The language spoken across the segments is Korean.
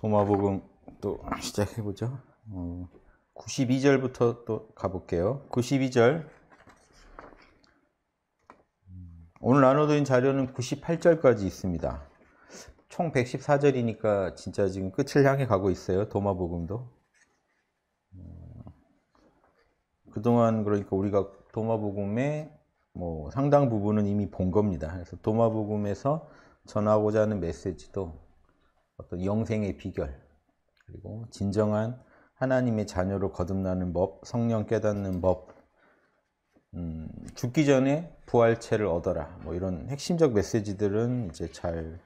도마복음 또 시작해 보죠. 92절부터 어, 또 가볼게요. 92절. 음, 오늘 나눠드린 자료는 98절까지 있습니다. 총 114절이니까 진짜 지금 끝을 향해 가고 있어요. 도마복음도. 어, 그동안 그러니까 우리가 도마복음의 뭐 상당 부분은 이미 본 겁니다. 그래서 도마복음에서 전하고자 하는 메시지도 어떤 영생의 비결, 그리고 진정한 하나님의 자녀로 거듭나는 법, 성령 깨닫는 법, 음, 죽기 전에 부활체를 얻어라. 뭐 이런 핵심적 메시지들은 이제 잘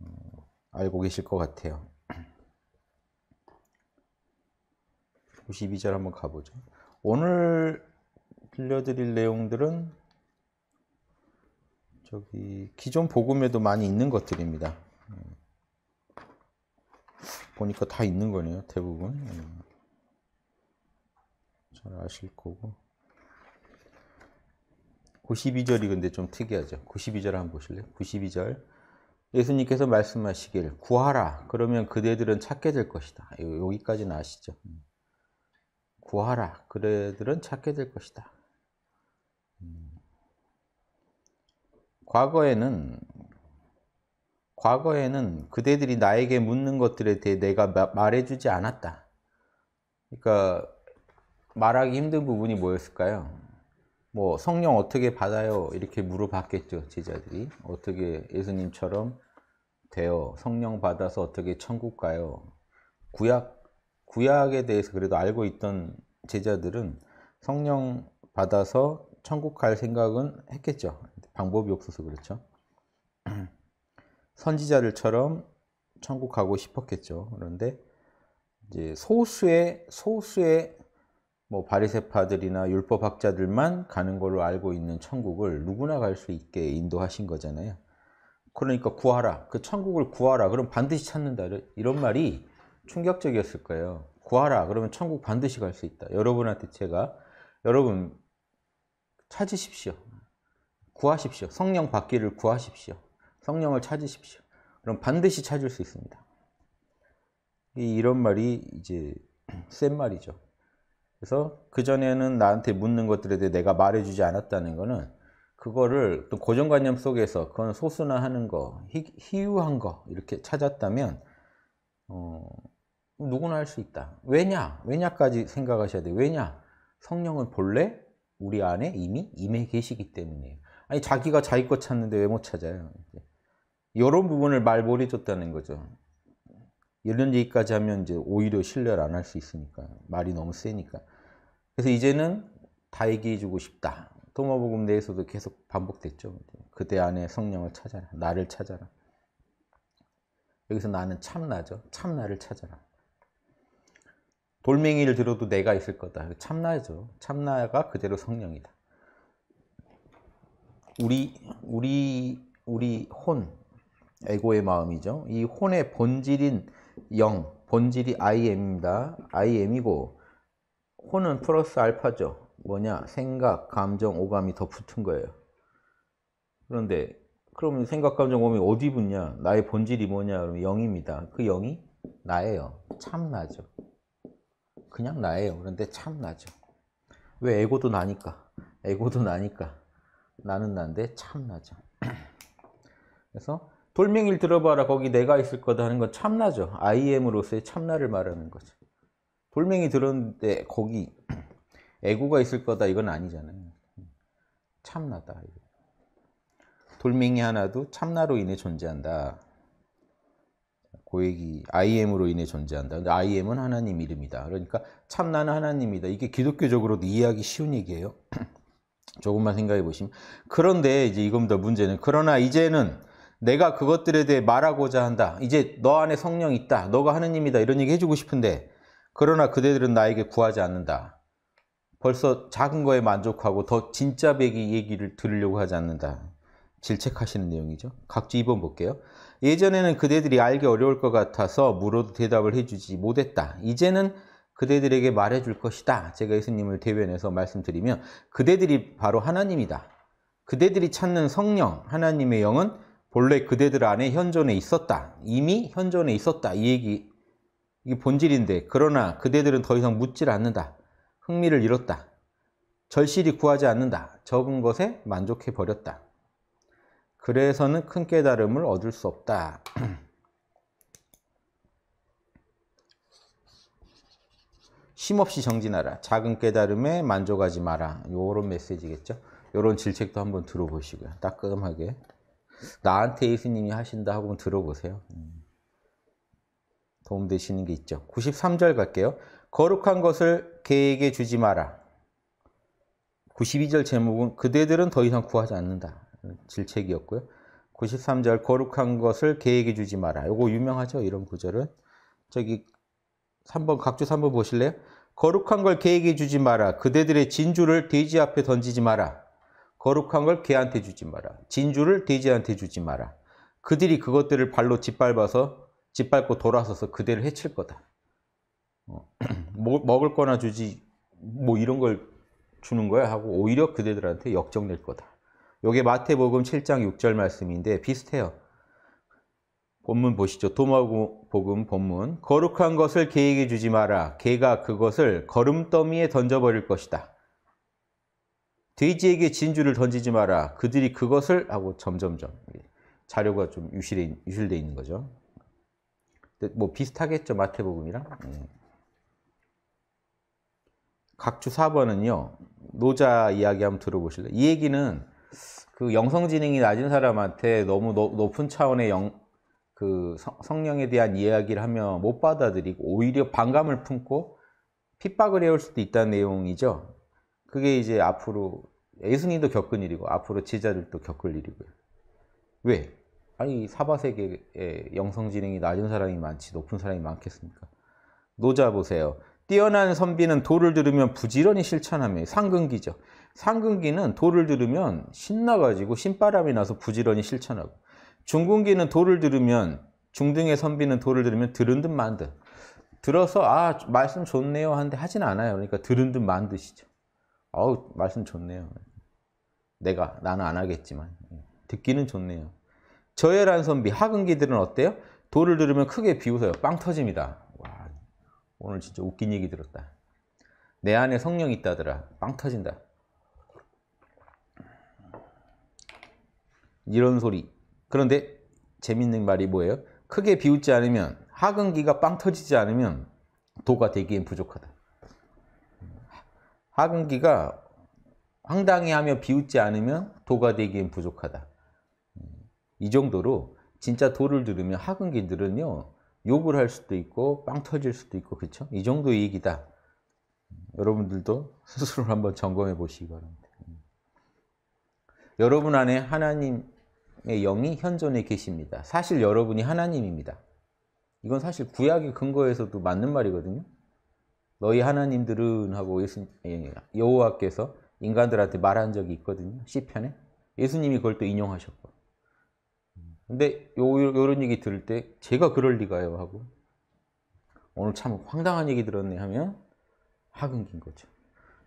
음, 알고 계실 것 같아요. 92절 한번 가보죠. 오늘 들려드릴 내용들은 저기 기존 복음에도 많이 있는 것들입니다. 보니까 다 있는 거네요 대부분 예. 잘 아실 거고 92절이 근데 좀 특이하죠 92절 한번 보실래요? 92절 예수님께서 말씀하시길 구하라 그러면 그대들은 찾게 될 것이다 여기까지는 아시죠 음. 구하라 그대들은 찾게 될 것이다 음. 과거에는 과거에는 그대들이 나에게 묻는 것들에 대해 내가 말해주지 않았다. 그러니까 말하기 힘든 부분이 뭐였을까요? 뭐 성령 어떻게 받아요? 이렇게 물어봤겠죠 제자들이 어떻게 예수님처럼 돼요? 성령 받아서 어떻게 천국 가요? 구약 구약에 대해서 그래도 알고 있던 제자들은 성령 받아서 천국 갈 생각은 했겠죠. 방법이 없어서 그렇죠. 선지자들처럼 천국 가고 싶었겠죠. 그런데 이제 소수의 소수의 뭐 바리새파들이나 율법학자들만 가는 걸로 알고 있는 천국을 누구나 갈 수 있게 인도하신 거잖아요. 그러니까 구하라. 그 천국을 구하라. 그럼 반드시 찾는다. 이런 말이 충격적이었을 거예요. 구하라. 그러면 천국 반드시 갈 수 있다. 여러분한테 제가 여러분 찾으십시오. 구하십시오. 성령 받기를 구하십시오. 성령을 찾으십시오. 그럼 반드시 찾을 수 있습니다. 이런 말이 이제 센 말이죠. 그래서 그전에는 나한테 묻는 것들에 대해 내가 말해주지 않았다는 거는 그거를 또 고정관념 속에서 그건 소수나 하는 거, 희, 유한거 이렇게 찾았다면 어, 누구나 할 수 있다. 왜냐? 왜냐까지 생각하셔야 돼 왜냐? 성령은 본래 우리 안에 이미 임해 계시기 때문이에요. 아니 자기가 자기 것 찾는데 왜 못 찾아요? 이제. 이런 부분을 말벌이 줬다는 거죠. 이런 얘기까지 하면 이제 오히려 신뢰를 안 할 수 있으니까 말이 너무 세니까. 그래서 이제는 다 얘기해 주고 싶다. 도마복음 내에서도 계속 반복됐죠. 그대 안에 성령을 찾아라. 나를 찾아라. 여기서 나는 참나죠. 참나를 찾아라. 돌멩이를 들어도 내가 있을 거다. 참나죠. 참나가 그대로 성령이다. 우리 우리 우리 혼 에고의 마음이죠. 이 혼의 본질인 영, 본질이 IM입니다. IM이고 혼은 플러스 알파죠. 뭐냐? 생각, 감정, 오감이 더 붙은 거예요. 그런데 그러면 생각, 감정, 오감이 어디 붙냐? 나의 본질이 뭐냐? 그러면 영입니다. 그 영이 나예요. 참 나죠. 그냥 나예요. 그런데 참 나죠. 왜 에고도 나니까. 에고도 나니까. 나는 난데 참 나죠. 그래서 돌멩이를 들어봐라 거기 내가 있을 거다 하는 건 참나죠. I am으로서의 참나를 말하는 거죠. 돌멩이 들었는데 거기 에고가 있을 거다 이건 아니잖아요. 참나다. 돌멩이 하나도 참나로 인해 존재한다. 고액이 그 IM으로 인해 존재한다. 근데 IM은 하나님 이름이다. 그러니까 참나는 하나님이다. 이게 기독교적으로도 이해하기 쉬운 얘기예요. 조금만 생각해 보시면. 그런데 이제 이겁니다. 문제는. 그러나 이제는 내가 그것들에 대해 말하고자 한다. 이제 너 안에 성령이 있다. 너가 하느님이다. 이런 얘기 해주고 싶은데 그러나 그대들은 나에게 구하지 않는다. 벌써 작은 거에 만족하고 더 진짜 배기 얘기를 들으려고 하지 않는다. 질책하시는 내용이죠. 각주 2번 볼게요. 예전에는 그대들이 알기 어려울 것 같아서 물어도 대답을 해주지 못했다. 이제는 그대들에게 말해줄 것이다. 제가 예수님을 대변해서 말씀드리면 그대들이 바로 하나님이다. 그대들이 찾는 성령, 하나님의 영은 본래 그대들 안에 현존에 있었다. 이미 현존에 있었다. 이 얘기 이게 본질인데 그러나 그대들은 더 이상 묻질 않는다. 흥미를 잃었다. 절실히 구하지 않는다. 적은 것에 만족해 버렸다. 그래서는 큰 깨달음을 얻을 수 없다. 심없이 정진하라. 작은 깨달음에 만족하지 마라. 요런 메시지겠죠. 요런 질책도 한번 들어보시고요. 따끔하게. 나한테 예수님이 하신다 하고 들어보세요. 음. 도움되시는 게 있죠. 93절 갈게요. 거룩한 것을 개에게 주지 마라. 92절 제목은 그대들은 더 이상 구하지 않는다. 질책이었고요. 93절 거룩한 것을 개에게 주지 마라. 이거 유명하죠. 이런 구절은. 저기 3번 각주 3번 보실래요? 거룩한 걸 개에게 주지 마라. 그대들의 진주를 돼지 앞에 던지지 마라. 거룩한 걸 개한테 주지 마라. 진주를 돼지한테 주지 마라. 그들이 그것들을 발로 짓밟아서 짓밟고 돌아서서 그대를 해칠 거다. 어, 뭐, 먹을 거나 주지 뭐 이런 걸 주는 거야 하고 오히려 그대들한테 역정낼 거다. 요게 마태복음 7장 6절 말씀인데 비슷해요. 본문 보시죠. 도마복음 본문. 거룩한 것을 개에게 주지 마라. 개가 그것을 거름더미에 던져버릴 것이다. 돼지에게 진주를 던지지 마라. 그들이 그것을 하고 점점점 자료가 좀 유실해, 유실돼 있는 거죠. 뭐 비슷하겠죠 마태복음이랑. 네. 각주 4번은요. 노자 이야기 한번 들어보실래요? 이 얘기는 그 영성지능이 낮은 사람한테 너무 노, 높은 차원의 영, 그 성령에 대한 이야기를 하며 못 받아들이고 오히려 반감을 품고 핍박을 해올 수도 있다는 내용이죠. 그게 이제 앞으로 예수님도 겪은 일이고 앞으로 제자들도 겪을 일이고요. 왜? 아니 사바세계에 영성지능이 낮은 사람이 많지 높은 사람이 많겠습니까? 노자 보세요. 뛰어난 선비는 도를 들으면 부지런히 실천하며 상근기죠. 상근기는 도를 들으면 신나가지고 신바람이 나서 부지런히 실천하고 중근기는 도를 들으면 중등의 선비는 도를 들으면 들은 듯 만듯 들어서 아 말씀 좋네요 하는데 하진 않아요. 그러니까 들은 듯 만듯이죠. 아우 말씀 좋네요. 내가 나는 안 하겠지만 듣기는 좋네요. 저열한 선비 하근기들은 어때요? 돌을 들으면 크게 비웃어요. 빵 터집니다. 와 오늘 진짜 웃긴 얘기 들었다. 내 안에 성령 있다더라. 빵 터진다. 이런 소리. 그런데 재밌는 말이 뭐예요? 크게 비웃지 않으면 하근기가 빵 터지지 않으면 도가 되기엔 부족하다. 하근기가 황당해하며 비웃지 않으면 도가 되기엔 부족하다. 음, 이 정도로 진짜 도를 들으면 하근기들은요 욕을 할 수도 있고 빵 터질 수도 있고 그렇죠? 이 정도 얘기다. 음, 여러분들도 스스로 한번 점검해 보시기 바랍니다. 음. 여러분 안에 하나님의 영이 현존해 계십니다. 사실 여러분이 하나님입니다. 이건 사실 구약의 근거에서도 맞는 말이거든요. 너희 하나님들은 하고 예수, 여호와께서 인간들한테 말한 적이 있거든요. 시편에 예수님이 그걸 또 인용하셨고. 근데 요, 요런 얘기 들을 때 제가 그럴 리가요 하고 오늘 참 황당한 얘기 들었네 하면 하근기 거죠.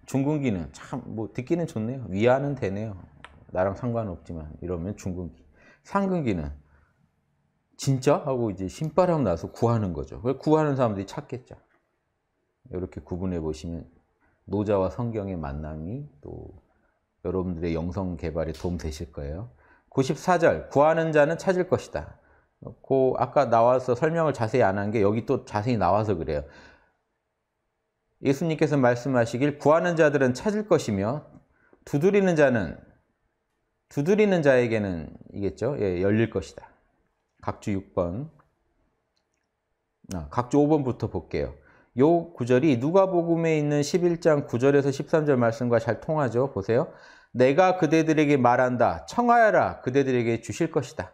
중근기는 참 뭐 듣기는 좋네요. 위안은 되네요. 나랑 상관없지만 이러면 중근기. 상근기는 진짜 하고 이제 신바람 나서 구하는 거죠. 구하는 사람들이 찾겠죠. 이렇게 구분해 보시면 노자와 성경의 만남이 또 여러분들의 영성 개발에 도움 되실 거예요. 94절 구하는 자는 찾을 것이다. 그 아까 나와서 설명을 자세히 안 한 게 여기 또 자세히 나와서 그래요. 예수님께서 말씀하시길 구하는 자들은 찾을 것이며 두드리는 자는 두드리는 자에게는 이겠죠. 예, 열릴 것이다. 각주 6번. 아, 각주 5번부터 볼게요. 요 구절이 누가복음에 있는 11장 9절에서 13절 말씀과 잘 통하죠. 보세요. 내가 그대들에게 말한다. 청하여라. 그대들에게 주실 것이다.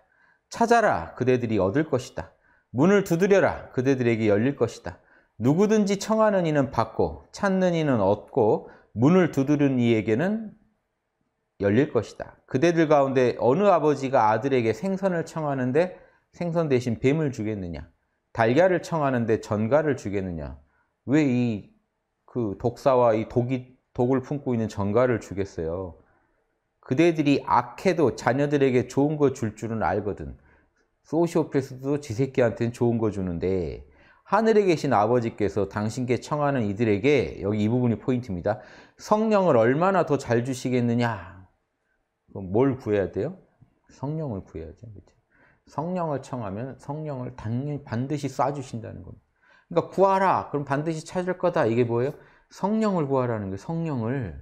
찾아라. 그대들이 얻을 것이다. 문을 두드려라. 그대들에게 열릴 것이다. 누구든지 청하는 이는 받고 찾는 이는 얻고 문을 두드는 리 이에게는 열릴 것이다. 그대들 가운데 어느 아버지가 아들에게 생선을 청하는데 생선 대신 뱀을 주겠느냐? 달걀을 청하는데 전갈을 주겠느냐? 왜이그 독사와 이 독이 독을 품고 있는 정가를 주겠어요? 그대들이 악해도 자녀들에게 좋은 거 줄 줄은 알거든. 소시오패스도 지 새끼한테는 좋은 거 주는데 하늘에 계신 아버지께서 당신께 청하는 이들에게 여기 이 부분이 포인트입니다. 성령을 얼마나 더 잘 주시겠느냐? 뭘 구해야 돼요? 성령을 구해야죠. 그렇죠? 성령을 청하면 성령을 당연히 반드시 쏴주신다는 겁니다. 그러니까 구하라. 그럼 반드시 찾을 거다. 이게 뭐예요? 성령을 구하라는 게 성령을.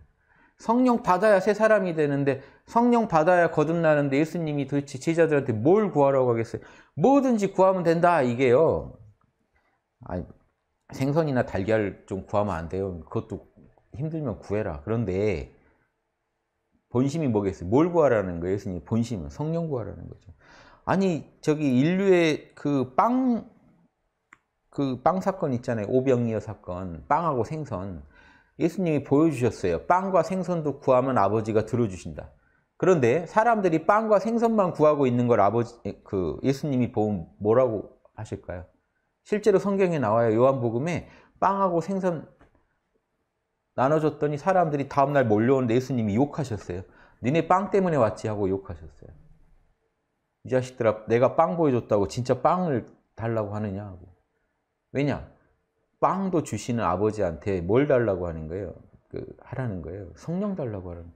성령 받아야 새 사람이 되는데 성령 받아야 거듭나는데 예수님이 도대체 제자들한테 뭘 구하라고 하겠어요? 뭐든지 구하면 된다 이게요. 아니, 생선이나 달걀 좀 구하면 안 돼요. 그것도 힘들면 구해라. 그런데 본심이 뭐겠어요? 뭘 구하라는 거예요? 예수님 본심은 성령 구하라는 거죠. 아니 저기 인류의 그빵 그빵 사건 있잖아요. 오병이어 사건. 빵하고 생선. 예수님이 보여주셨어요. 빵과 생선도 구하면 아버지가 들어주신다. 그런데 사람들이 빵과 생선만 구하고 있는 걸 아버지, 그 예수님이 보면 뭐라고 하실까요? 실제로 성경에 나와요. 요한복음에 빵하고 생선 나눠줬더니 사람들이 다음날 몰려오는데 예수님이 욕하셨어요. 니네 빵 때문에 왔지 하고 욕하셨어요. 이 자식들아 내가 빵 보여줬다고 진짜 빵을 달라고 하느냐 하고. 왜냐? 빵도 주시는 아버지한테 뭘 달라고 하는 거예요? 그 하라는 거예요. 성령 달라고 하는 거예요.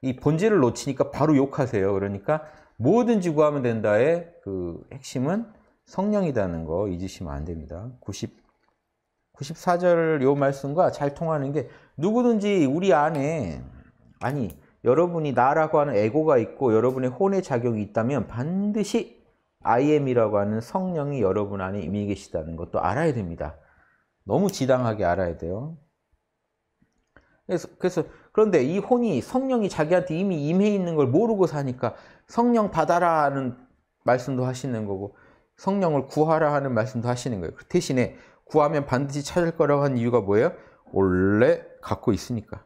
이 본질을 놓치니까 바로 욕하세요. 그러니까 뭐든지 구하면 된다의 그 핵심은 성령이라는 거 잊으시면 안 됩니다. 90, 94절 요 말씀과 잘 통하는 게 누구든지 우리 안에 아니 여러분이 나라고 하는 에고가 있고 여러분의 혼의 작용이 있다면 반드시 IM이라고 하는 성령이 여러분 안에 이미 계시다는 것도 알아야 됩니다. 너무 지당하게 알아야 돼요. 그래서, 그래서 그런데 이 혼이 성령이 자기한테 이미 임해 있는 걸 모르고 사니까 성령 받아라 하는 말씀도 하시는 거고 성령을 구하라 하는 말씀도 하시는 거예요. 그 대신에 구하면 반드시 찾을 거라고 한 이유가 뭐예요? 원래 갖고 있으니까.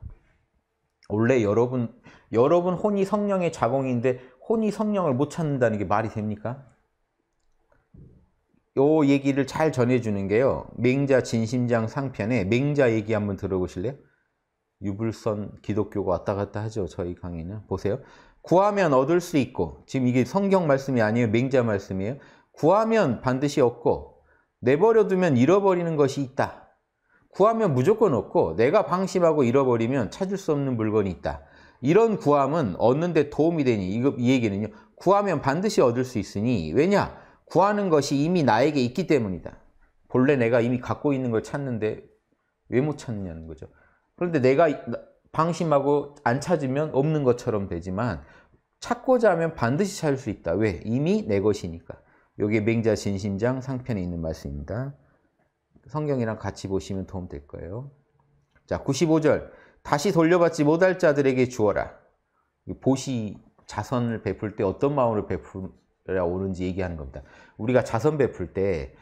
원래 여러분 여러분 혼이 성령의 자공인데 혼이 성령을 못 찾는다는 게 말이 됩니까? 요 얘기를 잘 전해주는 게요. 맹자 진심장 상편에 맹자 얘기 한번 들어보실래요? 유불선 기독교가 왔다 갔다 하죠. 저희 강의는. 보세요. 구하면 얻을 수 있고 지금 이게 성경 말씀이 아니에요. 맹자 말씀이에요. 구하면 반드시 얻고 내버려 두면 잃어버리는 것이 있다. 구하면 무조건 얻고 내가 방심하고 잃어버리면 찾을 수 없는 물건이 있다. 이런 구함은 얻는 데 도움이 되니 이 얘기는요. 구하면 반드시 얻을 수 있으니 왜냐? 구하는 것이 이미 나에게 있기 때문이다. 본래 내가 이미 갖고 있는 걸 찾는데 왜 못 찾느냐는 거죠. 그런데 내가 방심하고 안 찾으면 없는 것처럼 되지만 찾고자 하면 반드시 찾을 수 있다. 왜? 이미 내 것이니까. 여기 맹자 진심장 상편에 있는 말씀입니다. 성경이랑 같이 보시면 도움 될 거예요. 자, 95절. 다시 돌려받지 못할 자들에게 주어라. 보시 자선을 베풀 때 어떤 마음으로 베푸, 오는지 얘기하는 겁니다. 우리가 자선 베풀 때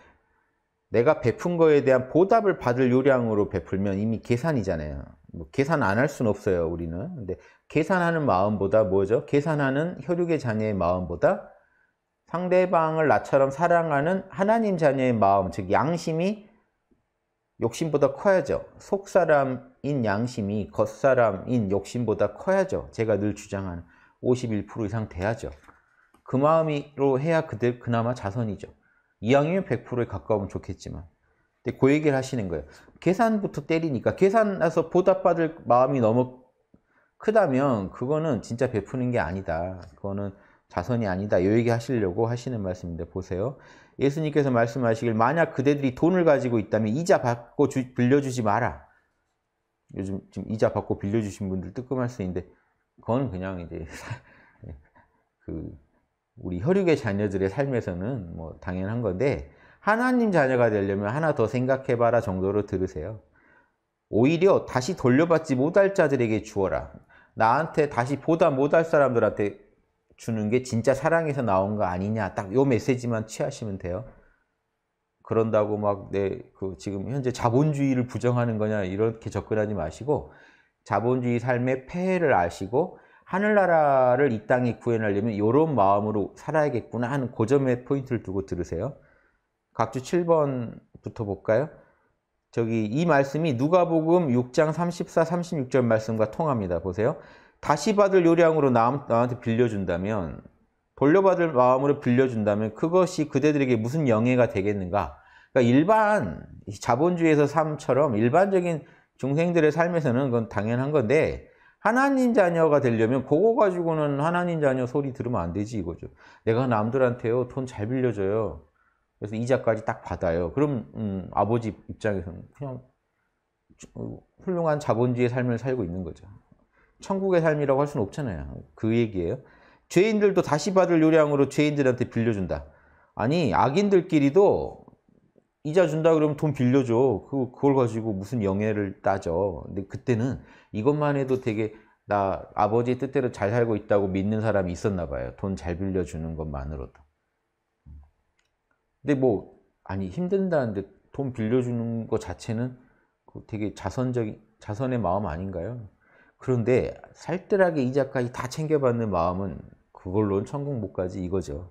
내가 베푼 거에 대한 보답을 받을 요량으로 베풀면 이미 계산이잖아요. 뭐 계산 안 할 수는 없어요, 우리는. 근데 계산하는 마음보다 뭐죠? 계산하는 혈육의 자녀의 마음보다 상대방을 나처럼 사랑하는 하나님 자녀의 마음, 즉 양심이 욕심보다 커야죠. 속사람인 양심이 겉사람인 욕심보다 커야죠. 제가 늘 주장하는 51% 이상 돼야죠. 그 마음으로 해야 그들 그나마 자선이죠. 이왕이면 100%에 가까우면 좋겠지만. 근데 그 얘기를 하시는 거예요. 계산부터 때리니까 계산 해서 보답받을 마음이 너무 크다면 그거는 진짜 베푸는 게 아니다. 그거는 자선이 아니다. 이 얘기 하시려고 하시는 말씀인데 보세요. 예수님께서 말씀하시길 만약 그대들이 돈을 가지고 있다면 이자 받고 주, 빌려주지 마라. 요즘 지금 이자 받고 빌려주신 분들 뜨끔할 수 있는데 그건 그냥 이제 그 우리 혈육의 자녀들의 삶에서는 뭐 당연한 건데 하나님 자녀가 되려면 하나 더 생각해봐라 정도로 들으세요. 오히려 다시 돌려받지 못할 자들에게 주어라. 나한테 다시 보다 못할 사람들한테 주는 게 진짜 사랑에서 나온 거 아니냐. 딱 요 메시지만 취하시면 돼요. 그런다고 막 내 그 지금 현재 자본주의를 부정하는 거냐 이렇게 접근하지 마시고 자본주의 삶의 폐해를 아시고 하늘나라를 이 땅에 구해내려면 이런 마음으로 살아야겠구나 하는 고점의 그 포인트를 두고 들으세요. 각주 7번부터 볼까요? 저기 이 말씀이 누가복음 6장 34, 36절 말씀과 통합니다. 보세요. 다시 받을 요량으로 나, 한테 빌려준다면 돌려받을 마음으로 빌려준다면 그것이 그대들에게 무슨 영예가 되겠는가? 그러니까 일반 자본주의에서 삶처럼 일반적인 중생들의 삶에서는 그건 당연한 건데 하나님 자녀가 되려면 그거 가지고는 하나님 자녀 소리 들으면 안 되지 이거죠. 내가 남들한테요 돈 잘 빌려줘요. 그래서 이자까지 딱 받아요. 그럼 음, 아버지 입장에서는 그냥 훌륭한 자본주의 삶을 살고 있는 거죠. 천국의 삶이라고 할 수는 없잖아요. 그 얘기예요. 죄인들도 다시 받을 요량으로 죄인들한테 빌려준다. 아니 악인들끼리도 이자 준다 그러면 돈 빌려줘. 그, 그걸 가지고 무슨 영예를 따져. 근데 그때는 이것만 해도 되게 나 아버지 뜻대로 잘 살고 있다고 믿는 사람이 있었나 봐요. 돈 잘 빌려주는 것만으로도. 근데 뭐, 아니, 힘든다는데 돈 빌려주는 것 자체는 그 되게 자선적인, 자선의 마음 아닌가요? 그런데 살뜰하게 이자까지 다 챙겨받는 마음은 그걸로는 천국 못 가지 이거죠.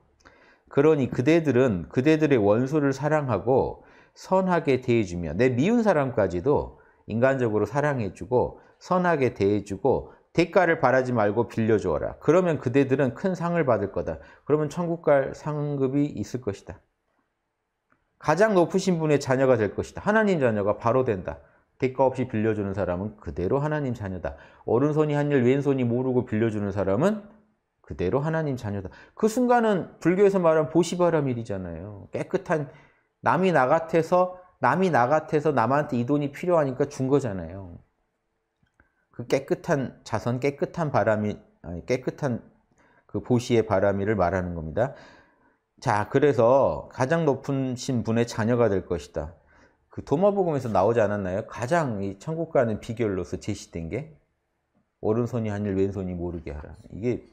그러니 그대들은 그대들의 원수를 사랑하고 선하게 대해주며 내 미운 사람까지도 인간적으로 사랑해주고 선하게 대해주고 대가를 바라지 말고 빌려주어라. 그러면 그대들은 큰 상을 받을 거다. 그러면 천국 갈 상급이 있을 것이다. 가장 높으신 분의 자녀가 될 것이다. 하나님 자녀가 바로 된다. 대가 없이 빌려주는 사람은 그대로 하나님 자녀다. 오른손이 한 일, 왼손이 모르고 빌려주는 사람은 그대로 하나님 자녀다. 그 순간은 불교에서 말하는 보시바람밀이잖아요 깨끗한 남이 나 같아서 남이 나 같아서 남한테 이 돈이 필요하니까 준 거잖아요. 그 깨끗한 자선, 깨끗한 바람이 아니, 깨끗한 그 보시의 바람이를 말하는 겁니다. 자, 그래서 가장 높으신 분의 자녀가 될 것이다. 그 도마복음에서 나오지 않았나요? 가장 이 천국 가는 비결로서 제시된 게 오른손이 하늘, 왼손이 모르게 하라. 이게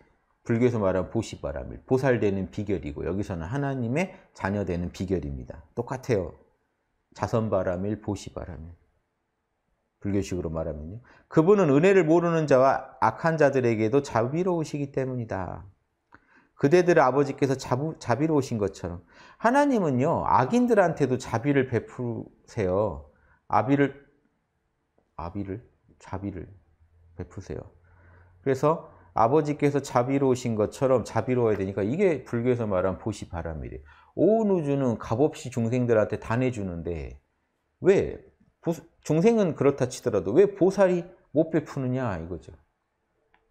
불교에서 말하는 보시바라밀, 보살되는 비결이고 여기서는 하나님의 자녀되는 비결입니다. 똑같아요. 자선바라밀, 보시바라밀. 불교식으로 말하면요. 그분은 은혜를 모르는 자와 악한 자들에게도 자비로우시기 때문이다. 그대들 아버지께서 자부, 자비로우신 것처럼 하나님은요. 악인들한테도 자비를 베푸세요. 아비를 아비를 자비를 베푸세요. 그래서 아버지께서 자비로우신 것처럼 자비로워야 되니까 이게 불교에서 말한 보시바람이래. 온 우주는 값없이 중생들한테 다 내주는데 왜 중생은 그렇다 치더라도 왜 보살이 못 베푸느냐 이거죠.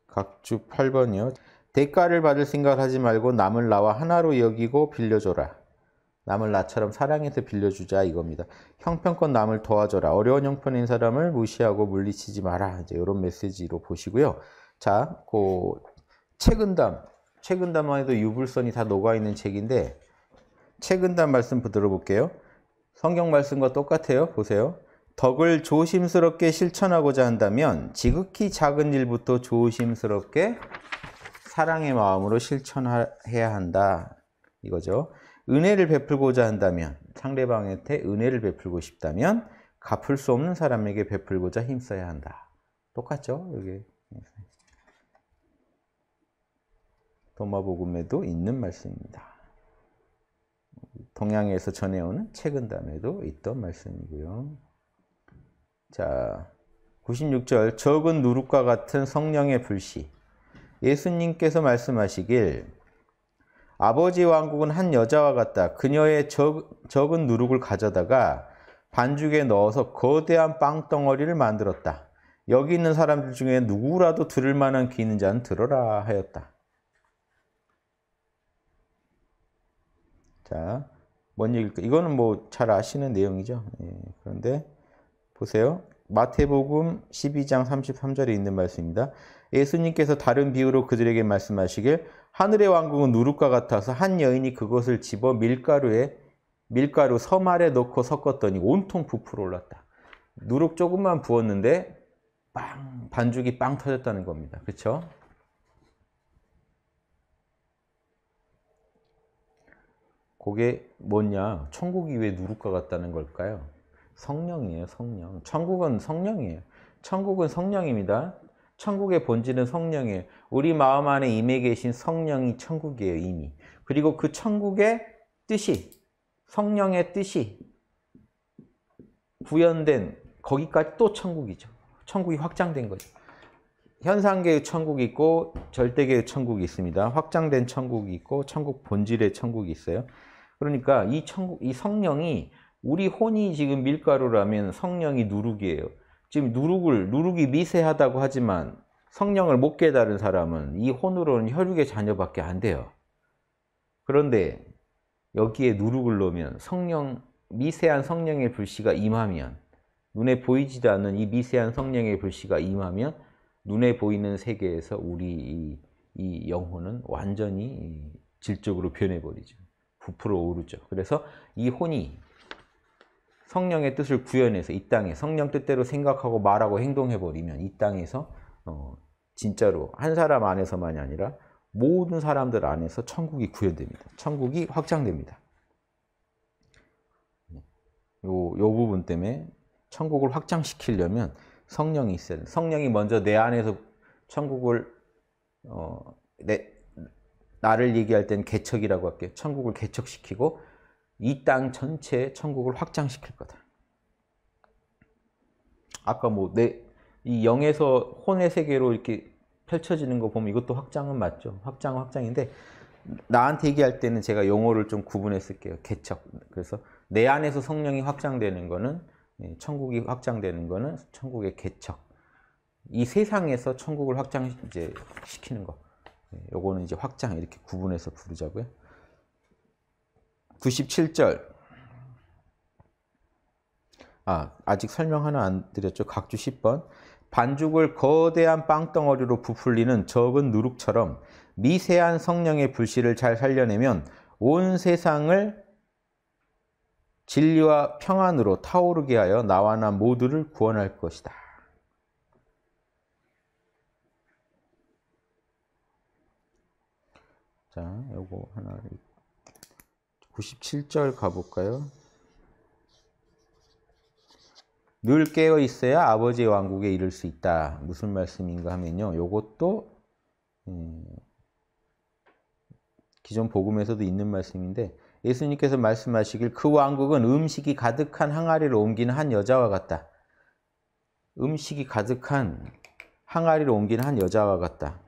각주 8번이요. 대가를 받을 생각 하지 말고 남을 나와 하나로 여기고 빌려줘라. 남을 나처럼 사랑해서 빌려주자 이겁니다. 형편껏 남을 도와줘라. 어려운 형편인 사람을 무시하고 물리치지 마라. 이제 이런 메시지로 보시고요. 자, 그 최근담, 최근담만 해도 유불선이 다 녹아 있는 책인데 최근담 말씀 들어볼게요. 성경 말씀과 똑같아요. 보세요. 덕을 조심스럽게 실천하고자 한다면 지극히 작은 일부터 조심스럽게 사랑의 마음으로 실천해야 한다. 이거죠. 은혜를 베풀고자 한다면 상대방한테 은혜를 베풀고 싶다면 갚을 수 없는 사람에게 베풀고자 힘써야 한다. 똑같죠? 여기. 도마복음에도 있는 말씀입니다. 동양에서 전해오는 책은담에도 있던 말씀이고요. 자, 96절 적은 누룩과 같은 성령의 불씨 예수님께서 말씀하시길 아버지 왕국은 한 여자와 같다. 그녀의 적, 적은 누룩을 가져다가 반죽에 넣어서 거대한 빵덩어리를 만들었다. 여기 있는 사람들 중에 누구라도 들을 만한 귀 있는 자는 들어라 하였다. 자, 뭔 얘기일까? 이거는 뭐 잘 아시는 내용이죠. 예, 그런데 보세요. 마태복음 12장 33절에 있는 말씀입니다. 예수님께서 다른 비유로 그들에게 말씀하시길 하늘의 왕국은 누룩과 같아서 한 여인이 그것을 집어 밀가루에 밀가루 서말에 넣고 섞었더니 온통 부풀어 올랐다. 누룩 조금만 부었는데 빵 반죽이 빵 터졌다는 겁니다. 그렇죠? 그게 뭐냐? 천국이 왜 누룩과 같다는 걸까요? 성령이에요, 성령. 천국은 성령이에요. 천국은 성령입니다. 천국의 본질은 성령이에요. 우리 마음 안에 임해 계신 성령이 천국이에요, 이미. 그리고 그 천국의 뜻이, 성령의 뜻이 구현된 거기까지 또 천국이죠. 천국이 확장된 거죠. 현상계의 천국이 있고 절대계의 천국이 있습니다. 확장된 천국이 있고 천국 본질의 천국이 있어요. 그러니까 이, 청, 이 성령이 우리 혼이 지금 밀가루라면 성령이 누룩이에요. 지금 누룩을 누룩이 미세하다고 하지만 성령을 못 깨달은 사람은 이 혼으로는 혈육의 자녀밖에 안 돼요. 그런데 여기에 누룩을 넣으면 성령 미세한 성령의 불씨가 임하면 눈에 보이지도 않는 이 미세한 성령의 불씨가 임하면 눈에 보이는 세계에서 우리 이, 이 영혼은 완전히 질적으로 변해버리죠. 부풀어 오르죠. 그래서 이 혼이 성령의 뜻을 구현해서 이 땅에 성령 뜻대로 생각하고 말하고 행동해버리면 이 땅에서 어, 진짜로 한 사람 안에서만이 아니라 모든 사람들 안에서 천국이 구현됩니다. 천국이 확장됩니다. 네. 요, 요 부분 때문에 천국을 확장시키려면 성령이 있어야 돼. 성령이 먼저 내 안에서 천국을 어, 내, 나를 얘기할 땐 개척이라고 할게요. 천국을 개척시키고 이 땅 전체에 천국을 확장시킬 거다. 아까 뭐내이 영에서 혼의 세계로 이렇게 펼쳐지는 거 보면 이것도 확장은 맞죠. 확장 확장인데 나한테 얘기할 때는 제가 용어를 좀 구분해 쓸게요. 개척. 그래서 내 안에서 성령이 확장되는 거는 예, 천국이 확장되는 거는 천국의 개척. 이 세상에서 천국을 확장 이제 시키는 거. 네, 요거는 이제 확장 이렇게 구분해서 부르자고요. 97절. 아, 아직 설명 하나 안 드렸죠. 각주 10번. 반죽을 거대한 빵덩어리로 부풀리는 적은 누룩처럼 미세한 성령의 불씨를 잘 살려내면 온 세상을 진리와 평안으로 타오르게 하여 나와 나 모두를 구원할 것이다. 자, 요거 하나 97절 가볼까요? 늘 깨어 있어야 아버지의 왕국에 이를 수 있다. 무슨 말씀인가 하면요. 요것도 음, 기존 복음에서도 있는 말씀인데 예수님께서 말씀하시길 그 왕국은 음식이 가득한 항아리를 옮기는 한 여자와 같다. 음식이 가득한 항아리를 옮기는 한 여자와 같다.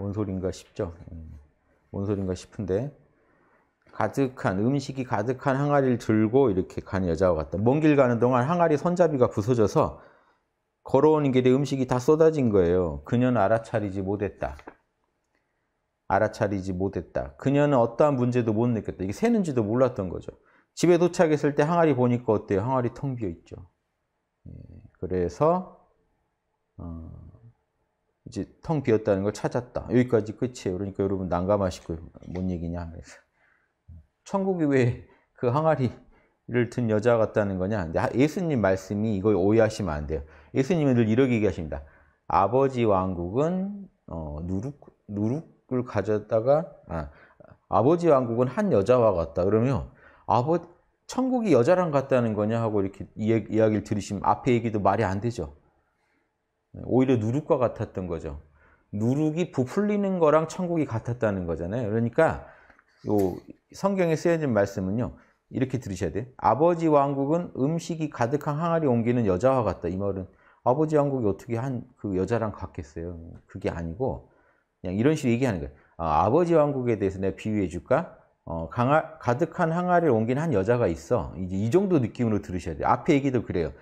뭔 소린가 싶죠. 음, 뭔 소린가 싶은데 가득한 음식이 가득한 항아리를 들고 이렇게 간 여자와 같다. 먼 길 가는 동안 항아리 손잡이가 부서져서 걸어오는 길에 음식이 다 쏟아진 거예요. 그녀는 알아차리지 못했다. 알아차리지 못했다. 그녀는 어떠한 문제도 못 느꼈다. 이게 새는지도 몰랐던 거죠. 집에 도착했을 때 항아리 보니까 어때요? 항아리 텅 비어 있죠. 예, 그래서 어... 이제 텅 비었다는 걸 찾았다. 여기까지 끝이에요. 그러니까 여러분 난감하시고요뭔 얘기냐. 하면서 천국이 왜 그 항아리를 든 여자 같다는 거냐. 예수님 말씀이 이걸 오해하시면 안 돼요. 예수님은 늘 이렇게 얘기하십니다. 아버지 왕국은 어, 누룩, 누룩을 가졌다가 아, 아버지 왕국은 한 여자와 같다. 그러면 아버 천국이 여자랑 같다는 거냐 하고 이렇게 이야기를 들으시면 앞에 얘기도 말이 안 되죠. 네, 오히려 누룩과 같았던 거죠. 누룩이 부풀리는 거랑 천국이 같았다는 거잖아요. 그러니까 요 성경에 쓰여진 말씀은요. 이렇게 들으셔야 돼요. 아버지 왕국은 음식이 가득한 항아리 옮기는 여자와 같다. 이 말은 아버지 왕국이 어떻게 한 그 여자랑 같겠어요. 그게 아니고 그냥 이런 식으로 얘기하는 거예요. 아, 버지 왕국에 대해서 내가 비유해 줄까? 어, 강하, 가득한 항아리를 옮긴 한 여자가 있어. 이제 이 정도 느낌으로 들으셔야 돼요. 앞에 얘기도 그래요.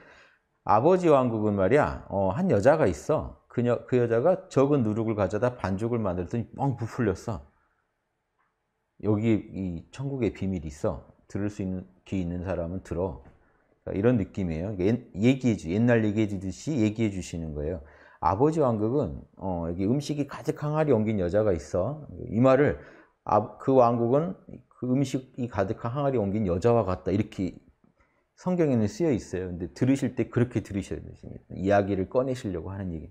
아버지 왕국은 말이야 어, 한 여자가 있어 그녀, 그 여자가 적은 누룩을 가져다 반죽을 만들더니 뻥 부풀렸어 여기 이 천국의 비밀이 있어 들을 수 있는 귀 있는 사람은 들어 그러니까 이런 느낌이에요 그러니까 얘기해 주 옛날 얘기해 주듯이 얘기해 주시는 거예요 아버지 왕국은 어, 여기 음식이 가득 항아리 옮긴 여자가 있어 이 말을 아, 그 왕국은 그 음식이 가득한 항아리 옮긴 여자와 같다 이렇게 성경에는 쓰여 있어요. 근데 들으실 때 그렇게 들으셔야 되십니다. 이야기를 꺼내시려고 하는 얘기.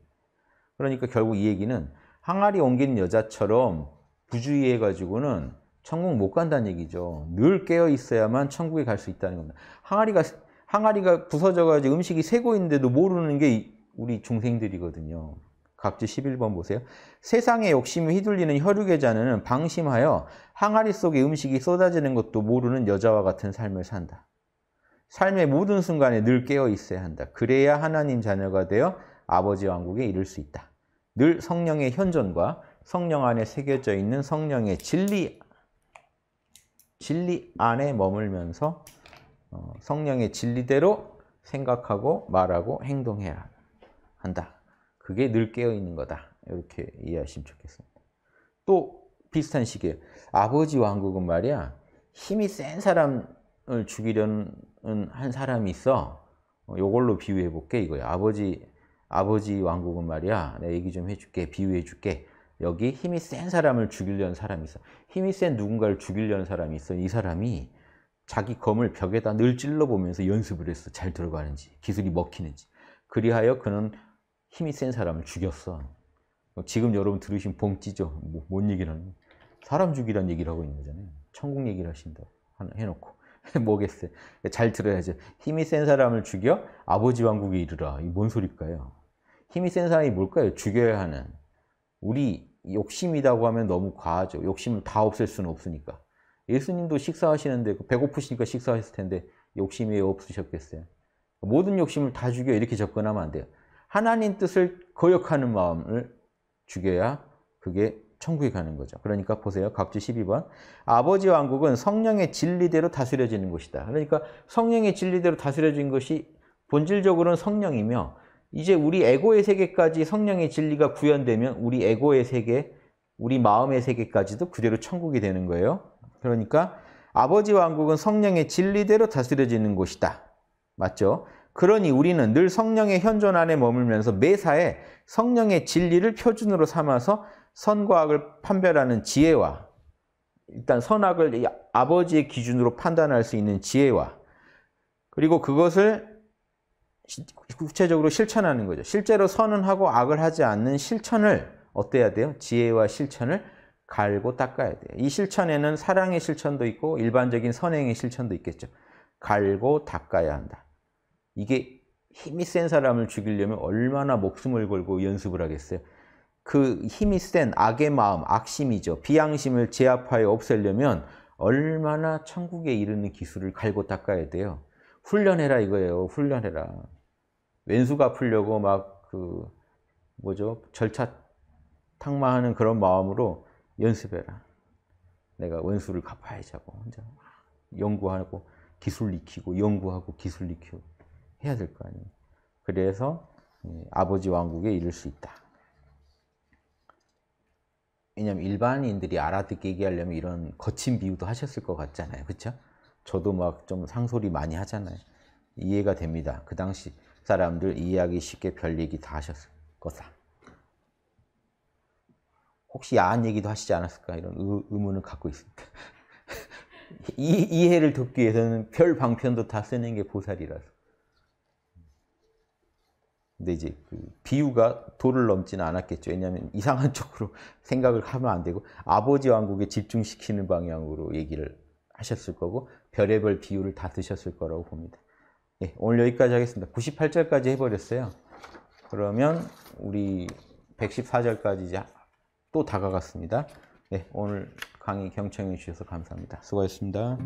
그러니까 결국 이 얘기는 항아리 옮긴 여자처럼 부주의해가지고는 천국 못 간다는 얘기죠. 늘 깨어 있어야만 천국에 갈 수 있다는 겁니다. 항아리가, 항아리가 부서져가지고 음식이 새고 있는데도 모르는 게 우리 중생들이거든요. 각지 11번 보세요. 세상의 욕심에 휘둘리는 혈육의 자는 방심하여 항아리 속에 음식이 쏟아지는 것도 모르는 여자와 같은 삶을 산다. 삶의 모든 순간에 늘 깨어 있어야 한다. 그래야 하나님 자녀가 되어 아버지 왕국에 이를 수 있다. 늘 성령의 현존과 성령 안에 새겨져 있는 성령의 진리 진리 안에 머물면서 어, 성령의 진리대로 생각하고 말하고 행동해야 한다. 그게 늘 깨어 있는 거다. 이렇게 이해하시면 좋겠습니다. 또 비슷한 식이에요. 아버지 왕국은 말이야 힘이 센 사람 을 죽이려는 한 사람이 있어. 어, 요걸로 비유해 볼게 이거야. 아버지 아버지 왕국은 말이야. 내가 얘기 좀 해줄게. 비유해 줄게. 여기 힘이 센 사람을 죽이려는 사람이 있어. 힘이 센 누군가를 죽이려는 사람이 있어. 이 사람이 자기 검을 벽에다 늘 찔러보면서 연습을 했어. 잘 들어가는지, 기술이 먹히는지. 그리하여 그는 힘이 센 사람을 죽였어. 어, 지금 여러분 들으신 봉지죠. 뭐, 뭔 얘기를 하는 사람 죽이란 얘기를 하고 있는 거잖아요. 천국 얘기를 하신다 해놓고. 뭐겠어요? 잘 들어야죠. 힘이 센 사람을 죽여 아버지 왕국에 이르라. 이뭔 소릴까요? 힘이 센 사람이 뭘까요? 죽여야 하는. 우리 욕심이라고 하면 너무 과하죠. 욕심을 다 없앨 수는 없으니까. 예수님도 식사하시는데 그 배고프시니까 식사하실 텐데 욕심이 없으셨겠어요? 모든 욕심을 다 죽여 이렇게 접근하면 안 돼요. 하나님 뜻을 거역하는 마음을 죽여야 그게 천국에 가는 거죠. 그러니까 보세요. 각주 12번. 아버지 왕국은 성령의 진리대로 다스려지는 곳이다. 그러니까 성령의 진리대로 다스려진 것이 본질적으로는 성령이며 이제 우리 에고의 세계까지 성령의 진리가 구현되면 우리 에고의 세계, 우리 마음의 세계까지도 그대로 천국이 되는 거예요. 그러니까 아버지 왕국은 성령의 진리대로 다스려지는 곳이다. 맞죠? 그러니 우리는 늘 성령의 현존 안에 머물면서 매사에 성령의 진리를 표준으로 삼아서 선과 악을 판별하는 지혜와 일단 선악을 아버지의 기준으로 판단할 수 있는 지혜와 그리고 그것을 구체적으로 실천하는 거죠. 실제로 선은 하고 악을 하지 않는 실천을 어때야 돼요? 지혜와 실천을 갈고 닦아야 돼요. 이 실천에는 사랑의 실천도 있고 일반적인 선행의 실천도 있겠죠. 갈고 닦아야 한다. 이게 힘이 센 사람을 죽이려면 얼마나 목숨을 걸고 연습을 하겠어요. 그 힘이 센 악의 마음, 악심이죠. 비양심을 제압하여 없애려면 얼마나 천국에 이르는 기술을 갈고 닦아야 돼요. 훈련해라 이거예요. 훈련해라. 왼수 갚으려고 막 그 뭐죠? 절차 탕마하는 그런 마음으로 연습해라. 내가 원수를 갚아야지 하고 혼자 연구하고 기술 익히고 연구하고 기술 익히고 해야 될 거 아니에요. 그래서 예, 아버지 왕국에 이를 수 있다. 왜냐면 일반인들이 알아듣게 얘기하려면 이런 거친 비유도 하셨을 것 같잖아요. 그렇죠? 저도 막 좀 상소리 많이 하잖아요. 이해가 됩니다. 그 당시 사람들 이해하기 쉽게 별 얘기 다 하셨을 거다. 혹시 야한 얘기도 하시지 않았을까 이런 의, 문을 갖고 있습니다. 이, 이해를 돕기 위해서는 별 방편도 다 쓰는 게 보살이라서. 근데 이제 그 비유가 도를 넘지는 않았겠죠. 왜냐하면 이상한 쪽으로 생각을 하면 안 되고 아버지 왕국에 집중시키는 방향으로 얘기를 하셨을 거고 별의별 비유를 다 드셨을 거라고 봅니다. 예, 오늘 여기까지 하겠습니다. 98절까지 해버렸어요. 그러면 우리 114절까지 이제 또 다가갔습니다. 예, 오늘 강의 경청해 주셔서 감사합니다. 수고하셨습니다.